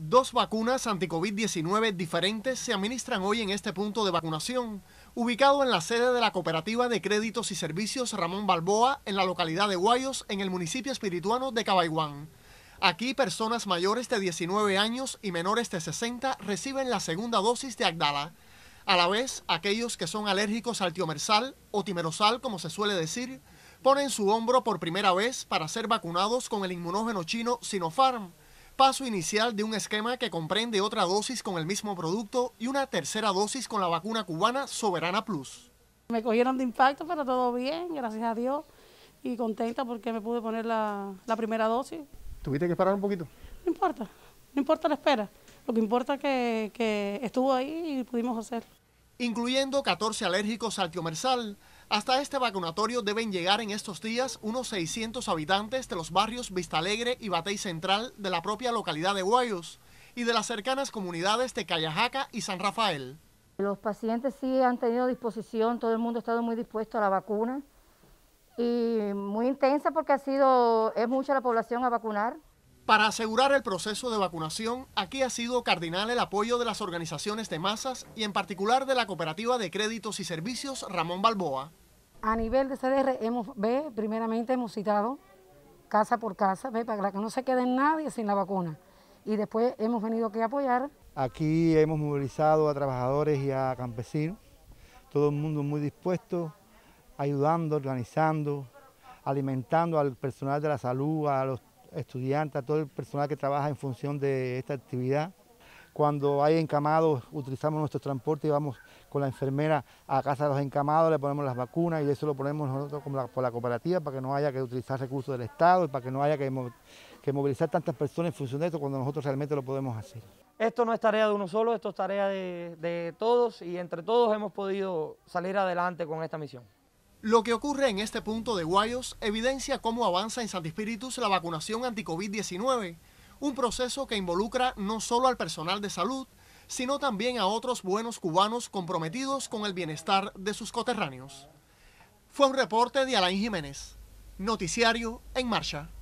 Dos vacunas anti-COVID-19 diferentes se administran hoy en este punto de vacunación, ubicado en la sede de la Cooperativa de Créditos y Servicios Ramón Balboa, en la localidad de Guayos, en el municipio espirituano de Cabaiguán. Aquí personas mayores de 19 años y menores de 60 reciben la segunda dosis de Agdala. A la vez, aquellos que son alérgicos al tiomersal o timerosal, como se suele decir, ponen su hombro por primera vez para ser vacunados con el inmunógeno chino Sinopharm paso inicial de un esquema que comprende otra dosis con el mismo producto y una tercera dosis con la vacuna cubana Soberana Plus. Me cogieron de impacto, pero todo bien, gracias a Dios, y contenta porque me pude poner la, primera dosis. ¿Tuviste que esperar un poquito? No importa, no importa la espera, lo que importa es que, estuvo ahí y pudimos hacerlo. Incluyendo 14 alérgicos al tiomersal, hasta este vacunatorio deben llegar en estos días unos 600 habitantes de los barrios Vistalegre y Batey Central de la propia localidad de Guayos y de las cercanas comunidades de Callajaca y San Rafael. Los pacientes sí han tenido disposición, todo el mundo ha estado muy dispuesto a la vacuna y muy intensa porque ha sido, es mucha la población a vacunar. Para asegurar el proceso de vacunación, aquí ha sido cardinal el apoyo de las organizaciones de masas y en particular de la Cooperativa de Créditos y Servicios Ramón Balboa. A nivel de CDR, hemos, ve, primeramente hemos citado casa por casa, ve, para que no se quede nadie sin la vacuna. Y después hemos venido aquí a apoyar. Aquí hemos movilizado a trabajadores y a campesinos, todo el mundo muy dispuesto, ayudando, organizando, alimentando al personal de la salud, a los estudiantes, a todo el personal que trabaja en función de esta actividad. Cuando hay encamados, utilizamos nuestro transporte y vamos con la enfermera a casa de los encamados, le ponemos las vacunas y eso lo ponemos nosotros por la cooperativa para que no haya que utilizar recursos del Estado y para que no haya que, que movilizar tantas personas en función de esto cuando nosotros realmente lo podemos hacer. Esto no es tarea de uno solo, esto es tarea de, todos y entre todos hemos podido salir adelante con esta misión. Lo que ocurre en este punto de Guayos evidencia cómo avanza en Santi Espíritus la vacunación anti-COVID-19 un proceso que involucra no solo al personal de salud, sino también a otros buenos cubanos comprometidos con el bienestar de sus coterráneos. Fue un reporte de Alain Jiménez, Noticiario en Marcha.